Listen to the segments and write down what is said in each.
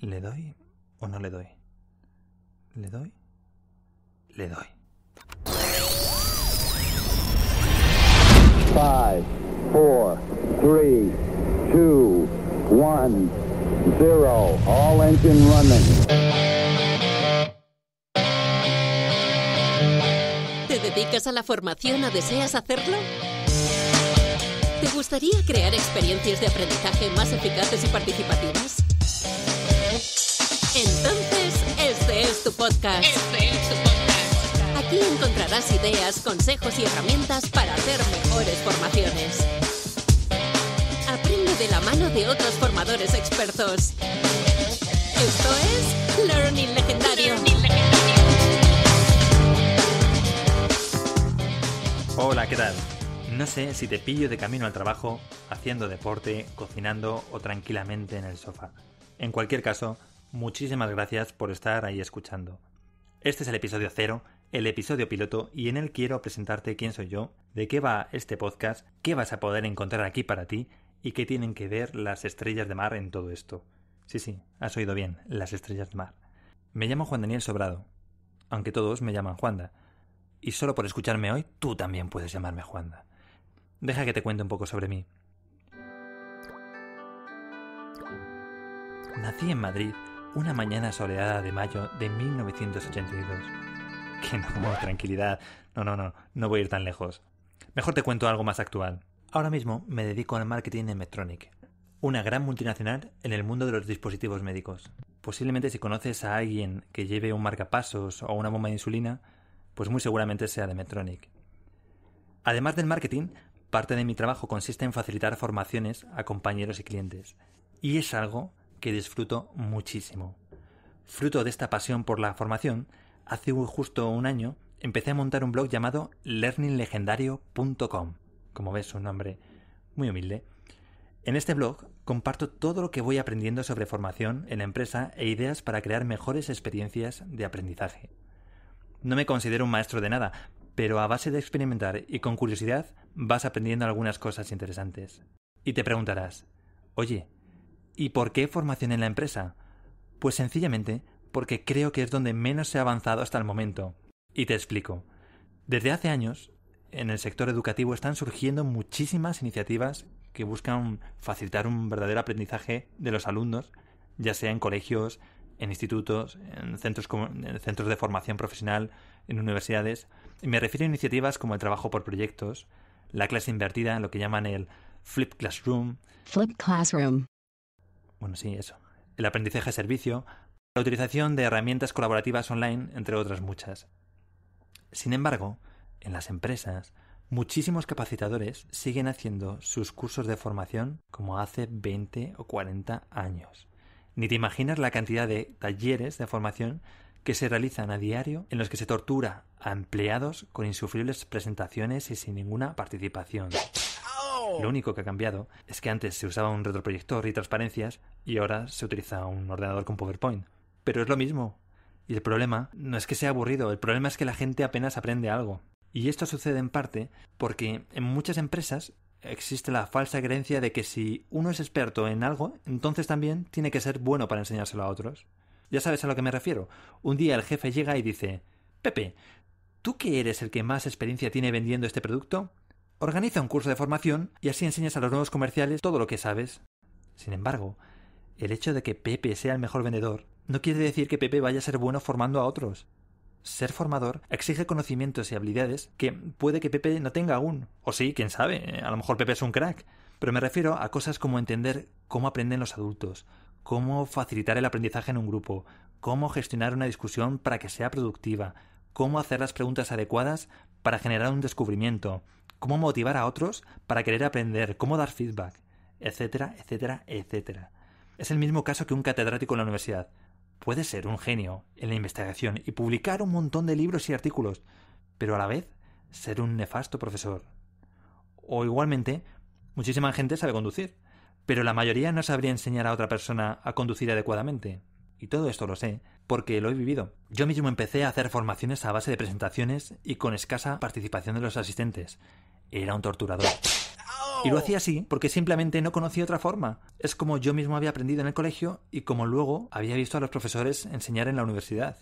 ¿Le doy o no le doy? ¿Le doy? Le doy. 5, 4, 3, 2, 1, 0. All engine running. ¿Te dedicas a la formación o deseas hacerlo? ¿Te gustaría crear experiencias de aprendizaje más eficaces y participativas? Entonces, este es tu podcast. Este podcast. Aquí encontrarás ideas, consejos y herramientas para hacer mejores formaciones. Aprende de la mano de otros formadores expertos. Esto es Learning Legendario. Learning Legendario. Hola, ¿qué tal? No sé si te pillo de camino al trabajo, haciendo deporte, cocinando o tranquilamente en el sofá. En cualquier caso, Muchísimas gracias por estar ahí escuchando. Este es el episodio cero, el episodio piloto, y en él quiero presentarte quién soy yo, de qué va este podcast, qué vas a poder encontrar aquí para ti y qué tienen que ver las estrellas de mar en todo esto. Sí, sí, has oído bien, las estrellas de mar. Me llamo Juan Daniel Sobrado, aunque todos me llaman Juanda. Y solo por escucharme hoy, tú también puedes llamarme Juanda. Deja que te cuente un poco sobre mí. Nací en Madrid una mañana soleada de mayo de 1982. Que no, tranquilidad. No, no, no, no voy a ir tan lejos. Mejor te cuento algo más actual. Ahora mismo me dedico al marketing de Medtronic, una gran multinacional en el mundo de los dispositivos médicos. Posiblemente si conoces a alguien que lleve un marcapasos o una bomba de insulina, pues muy seguramente sea de Medtronic. Además del marketing, parte de mi trabajo consiste en facilitar formaciones a compañeros y clientes. Y es algo que disfruto muchísimo. Fruto de esta pasión por la formación, hace justo un año empecé a montar un blog llamado learninglegendario.com. Como ves, un nombre muy humilde. En este blog comparto todo lo que voy aprendiendo sobre formación en empresa e ideas para crear mejores experiencias de aprendizaje. No me considero un maestro de nada, pero a base de experimentar y con curiosidad vas aprendiendo algunas cosas interesantes. Y te preguntarás, oye, ¿Y por qué formación en la empresa? Pues sencillamente porque creo que es donde menos se ha avanzado hasta el momento. Y te explico. Desde hace años, en el sector educativo están surgiendo muchísimas iniciativas que buscan facilitar un verdadero aprendizaje de los alumnos, ya sea en colegios, en institutos, en centros, de formación profesional, en universidades. Y me refiero a iniciativas como el trabajo por proyectos, la clase invertida, lo que llaman el Flip Classroom. Bueno, sí, eso. El aprendizaje servicio, la utilización de herramientas colaborativas online, entre otras muchas. Sin embargo, en las empresas, muchísimos capacitadores siguen haciendo sus cursos de formación como hace 20 o 40 años. Ni te imaginas la cantidad de talleres de formación que se realizan a diario en los que se tortura a empleados con insufribles presentaciones y sin ninguna participación. Lo único que ha cambiado es que antes se usaba un retroproyector y transparencias y ahora se utiliza un ordenador con PowerPoint. Pero es lo mismo. Y el problema no es que sea aburrido, el problema es que la gente apenas aprende algo. Y esto sucede en parte porque en muchas empresas existe la falsa creencia de que si uno es experto en algo, entonces también tiene que ser bueno para enseñárselo a otros. Ya sabes a lo que me refiero. Un día el jefe llega y dice, Pepe, ¿tú que eres el que más experiencia tiene vendiendo este producto? Organiza un curso de formación y así enseñas a los nuevos comerciales todo lo que sabes. Sin embargo, el hecho de que Pepe sea el mejor vendedor no quiere decir que Pepe vaya a ser bueno formando a otros. Ser formador exige conocimientos y habilidades que puede que Pepe no tenga aún. O sí, quién sabe, a lo mejor Pepe es un crack. Pero me refiero a cosas como entender cómo aprenden los adultos, cómo facilitar el aprendizaje en un grupo, cómo gestionar una discusión para que sea productiva, cómo hacer las preguntas adecuadas para generar un descubrimiento, cómo motivar a otros para querer aprender, cómo dar feedback, etcétera, etcétera, etcétera. Es el mismo caso que un catedrático en la universidad. Puede ser un genio en la investigación y publicar un montón de libros y artículos, pero a la vez ser un nefasto profesor. O igualmente, muchísima gente sabe conducir, pero la mayoría no sabría enseñar a otra persona a conducir adecuadamente. Y todo esto lo sé, porque lo he vivido. Yo mismo empecé a hacer formaciones a base de presentaciones y con escasa participación de los asistentes. Era un torturador. Y lo oh. hacía así porque simplemente no conocía otra forma. Es como yo mismo había aprendido en el colegio y como luego había visto a los profesores enseñar en la universidad.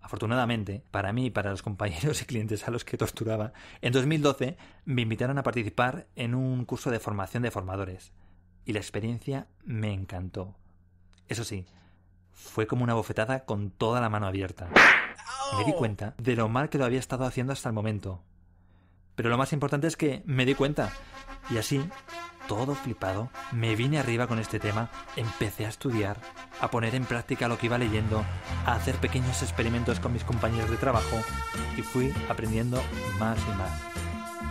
Afortunadamente, para mí y para los compañeros y clientes a los que torturaba, en 2012 me invitaron a participar en un curso de formación de formadores. Y la experiencia me encantó. Eso sí, fue como una bofetada con toda la mano abierta. Me di cuenta de lo mal que lo había estado haciendo hasta el momento. Pero lo más importante es que me di cuenta. Y así, todo flipado, me vine arriba con este tema, empecé a estudiar, a poner en práctica lo que iba leyendo, a hacer pequeños experimentos con mis compañeros de trabajo y fui aprendiendo más y más.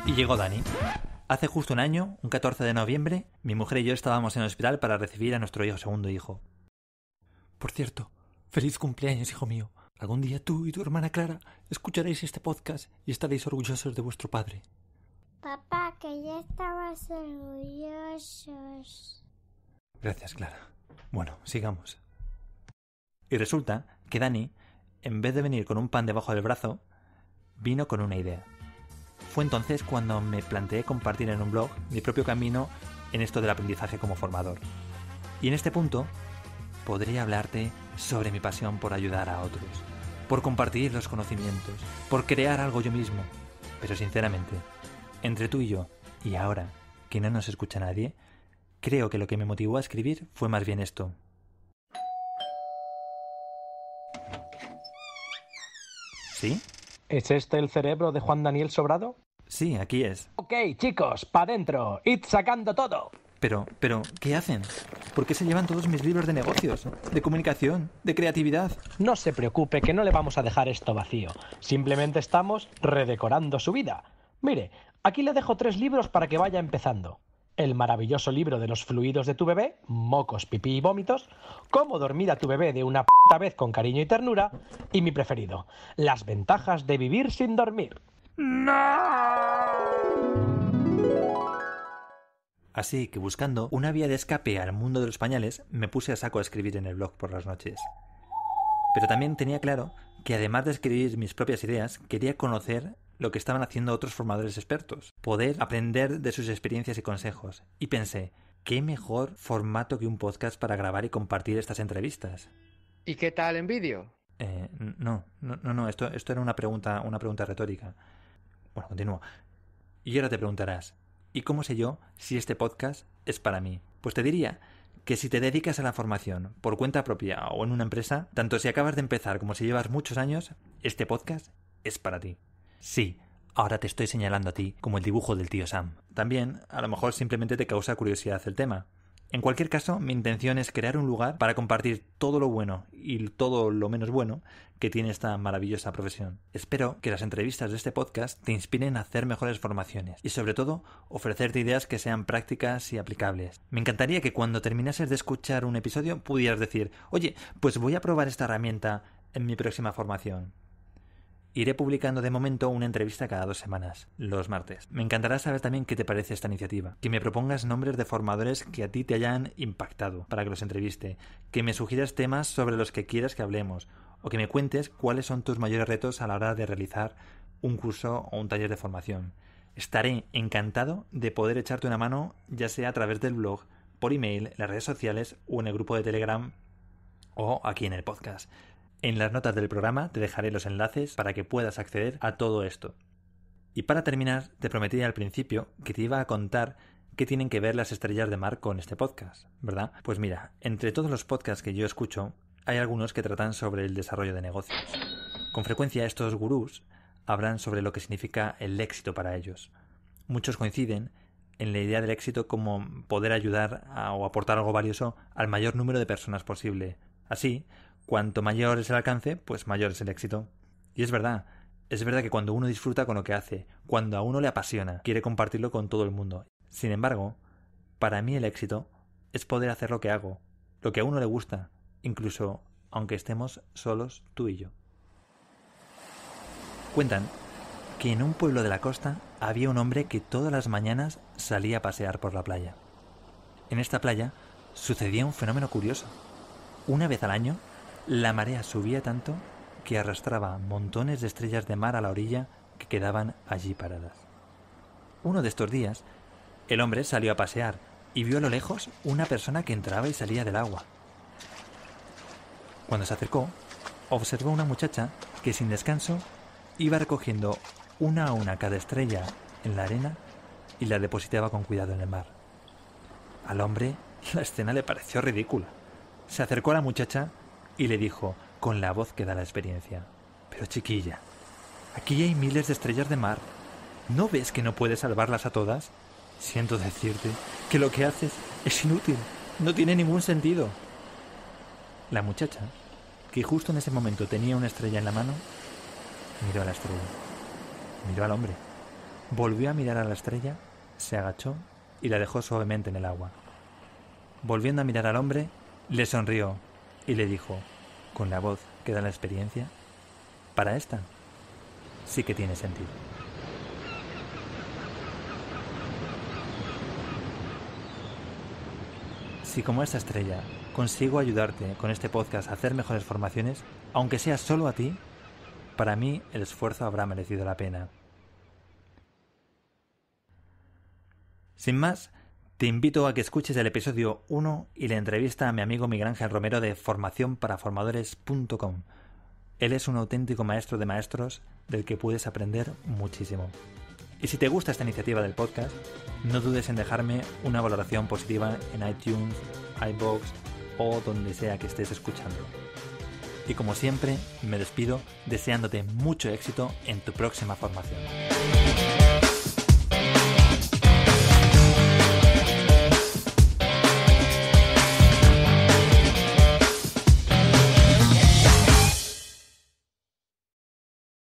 Y llegó Dani. Hace justo un año, un 14 de noviembre, mi mujer y yo estábamos en el hospital para recibir a nuestro hijo segundo hijo. Por cierto, feliz cumpleaños, hijo mío. Algún día tú y tu hermana Clara escucharéis este podcast y estaréis orgullosos de vuestro padre. Papá, que ya estabas orgullosos. Gracias, Clara. Bueno, sigamos. Y resulta que Dani, en vez de venir con un pan debajo del brazo, vino con una idea. Fue entonces cuando me planteé compartir en un blog mi propio camino en esto del aprendizaje como formador. Y en este punto podré hablarte sobre mi pasión por ayudar a otros, por compartir los conocimientos, por crear algo yo mismo. Pero sinceramente, entre tú y yo, y ahora que no nos escucha nadie, creo que lo que me motivó a escribir fue más bien esto. ¿Sí? ¿Es este el cerebro de Juan Daniel Sobrado? Sí, aquí es. Ok, chicos, pa' adentro, id sacando todo. Pero, pero, ¿qué hacen? ¿Por qué se llevan todos mis libros de negocios, de comunicación, de creatividad? No se preocupe, que no le vamos a dejar esto vacío. Simplemente estamos redecorando su vida. Mire, aquí le dejo tres libros para que vaya empezando. El maravilloso libro de los fluidos de tu bebé, mocos, pipí y vómitos, cómo dormir a tu bebé de una vez con cariño y ternura, y mi preferido, las ventajas de vivir sin dormir. ¡No! Así que buscando una vía de escape al mundo de los pañales, me puse a saco a escribir en el blog por las noches. Pero también tenía claro que además de escribir mis propias ideas, quería conocer lo que estaban haciendo otros formadores expertos, poder aprender de sus experiencias y consejos. Y pensé, ¿qué mejor formato que un podcast para grabar y compartir estas entrevistas? ¿Y qué tal en vídeo? Eh, no, no, no, esto, esto era una pregunta, una pregunta retórica. Bueno, continúo. Y ahora te preguntarás, ¿Y cómo sé yo si este podcast es para mí? Pues te diría que si te dedicas a la formación por cuenta propia o en una empresa, tanto si acabas de empezar como si llevas muchos años, este podcast es para ti. Sí, ahora te estoy señalando a ti como el dibujo del tío Sam. También, a lo mejor simplemente te causa curiosidad el tema. En cualquier caso, mi intención es crear un lugar para compartir todo lo bueno y todo lo menos bueno que tiene esta maravillosa profesión. Espero que las entrevistas de este podcast te inspiren a hacer mejores formaciones y sobre todo ofrecerte ideas que sean prácticas y aplicables. Me encantaría que cuando terminases de escuchar un episodio pudieras decir, oye, pues voy a probar esta herramienta en mi próxima formación. Iré publicando de momento una entrevista cada dos semanas, los martes. Me encantará saber también qué te parece esta iniciativa, que me propongas nombres de formadores que a ti te hayan impactado para que los entreviste, que me sugieras temas sobre los que quieras que hablemos, o que me cuentes cuáles son tus mayores retos a la hora de realizar un curso o un taller de formación. Estaré encantado de poder echarte una mano, ya sea a través del blog, por email, en las redes sociales o en el grupo de Telegram o aquí en el podcast. En las notas del programa te dejaré los enlaces para que puedas acceder a todo esto. Y para terminar, te prometí al principio que te iba a contar qué tienen que ver las estrellas de mar con este podcast, ¿verdad? Pues mira, entre todos los podcasts que yo escucho, hay algunos que tratan sobre el desarrollo de negocios. Con frecuencia estos gurús hablan sobre lo que significa el éxito para ellos. Muchos coinciden en la idea del éxito como poder ayudar o aportar algo valioso al mayor número de personas posible. Así, cuanto mayor es el alcance, pues mayor es el éxito. Y es verdad, es verdad que cuando uno disfruta con lo que hace, cuando a uno le apasiona, quiere compartirlo con todo el mundo. Sin embargo, para mí el éxito es poder hacer lo que hago, lo que a uno le gusta, incluso aunque estemos solos tú y yo. Cuentan que en un pueblo de la costa había un hombre que todas las mañanas salía a pasear por la playa. En esta playa sucedía un fenómeno curioso. Una vez al año la marea subía tanto que arrastraba montones de estrellas de mar a la orilla que quedaban allí paradas. Uno de estos días, el hombre salió a pasear y vio a lo lejos una persona que entraba y salía del agua. Cuando se acercó, observó una muchacha que sin descanso iba recogiendo una a una cada estrella en la arena y la depositaba con cuidado en el mar. Al hombre la escena le pareció ridícula. Se acercó a la muchacha y le dijo, con la voz que da la experiencia, Pero chiquilla, aquí hay miles de estrellas de mar. ¿No ves que no puedes salvarlas a todas? Siento decirte que lo que haces es inútil, no tiene ningún sentido. La muchacha, que justo en ese momento tenía una estrella en la mano, miró a la estrella, miró al hombre, volvió a mirar a la estrella, se agachó y la dejó suavemente en el agua. Volviendo a mirar al hombre, le sonrió y le dijo, con la voz que da la experiencia, para esta sí que tiene sentido. Si como esta estrella consigo ayudarte con este podcast a hacer mejores formaciones, aunque sea solo a ti, para mí el esfuerzo habrá merecido la pena. Sin más, te invito a que escuches el episodio 1 y la entrevista a mi amigo Miguel Ángel Romero de formaciónparaformadores.com. Él es un auténtico maestro de maestros del que puedes aprender muchísimo. Y si te gusta esta iniciativa del podcast, no dudes en dejarme una valoración positiva en iTunes, iBox o donde sea que estés escuchando. Y como siempre, me despido deseándote mucho éxito en tu próxima formación.